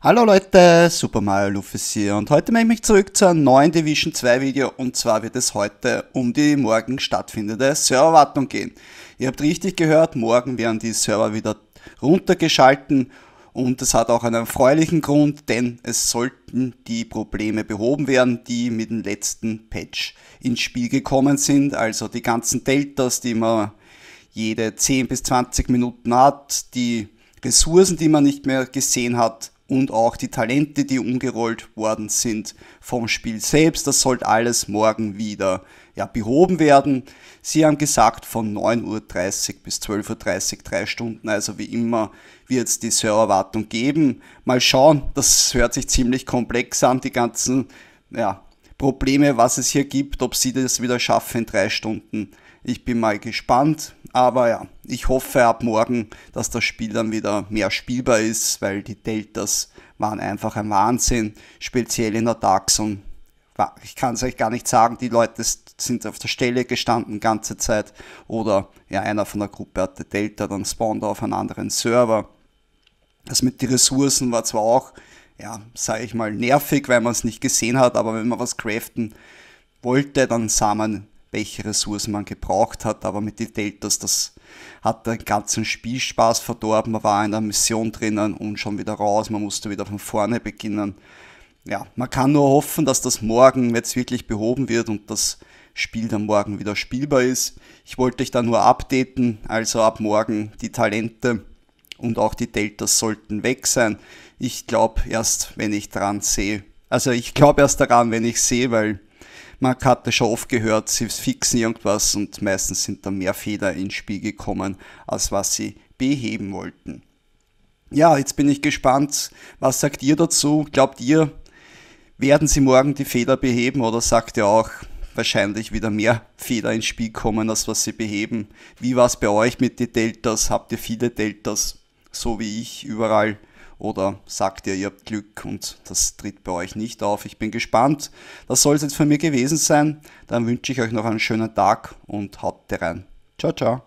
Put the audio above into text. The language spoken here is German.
Hallo Leute, Super Mario Lufis hier und heute melde ich mich zurück zu einem neuen Division 2 Video und zwar wird es heute um die morgen stattfindende Serverwartung gehen. Ihr habt richtig gehört, morgen werden die Server wieder runtergeschalten und das hat auch einen erfreulichen Grund, denn es sollten die Probleme behoben werden, die mit dem letzten Patch ins Spiel gekommen sind, also die ganzen Deltas, die man jede 10 bis 20 Minuten hat, die Ressourcen, die man nicht mehr gesehen hat und auch die Talente, die umgerollt worden sind vom Spiel selbst. Das sollte alles morgen wieder ja, behoben werden. Sie haben gesagt von 9.30 Uhr bis 12.30 Uhr drei Stunden, also wie immer wird es die Serverwartung geben. Mal schauen, das hört sich ziemlich komplex an, die ganzen ja, Probleme, was es hier gibt, ob sie das wieder schaffen in drei Stunden ich bin mal gespannt. Aber ja, ich hoffe ab morgen, dass das Spiel dann wieder mehr spielbar ist, weil die Deltas waren einfach ein Wahnsinn, speziell in der Daxon. Ich kann es euch gar nicht sagen, die Leute sind auf der Stelle gestanden die ganze Zeit oder ja, einer von der Gruppe hatte Delta, dann spawnt er auf einen anderen Server. Das mit den Ressourcen war zwar auch, ja, sage ich mal, nervig, weil man es nicht gesehen hat, aber wenn man was craften wollte, dann sah man welche Ressourcen man gebraucht hat, aber mit den Deltas, das hat den ganzen Spielspaß verdorben. Man war in der Mission drinnen und schon wieder raus, man musste wieder von vorne beginnen. Ja, man kann nur hoffen, dass das morgen jetzt wirklich behoben wird und das Spiel dann morgen wieder spielbar ist. Ich wollte euch da nur updaten, also ab morgen die Talente und auch die Deltas sollten weg sein. Ich glaube erst, wenn ich dran sehe. Also ich glaube erst daran, wenn ich sehe, weil man hatte schon oft gehört, sie fixen irgendwas und meistens sind da mehr Fehler ins Spiel gekommen, als was sie beheben wollten. Ja, jetzt bin ich gespannt, was sagt ihr dazu? Glaubt ihr, werden sie morgen die Fehler beheben oder sagt ihr auch, wahrscheinlich wieder mehr Fehler ins Spiel kommen, als was sie beheben? Wie war es bei euch mit den Deltas? Habt ihr viele Deltas, so wie ich, überall oder sagt ihr, ihr habt Glück und das tritt bei euch nicht auf. Ich bin gespannt. Das soll es jetzt von mir gewesen sein. Dann wünsche ich euch noch einen schönen Tag und haut rein. Ciao, ciao.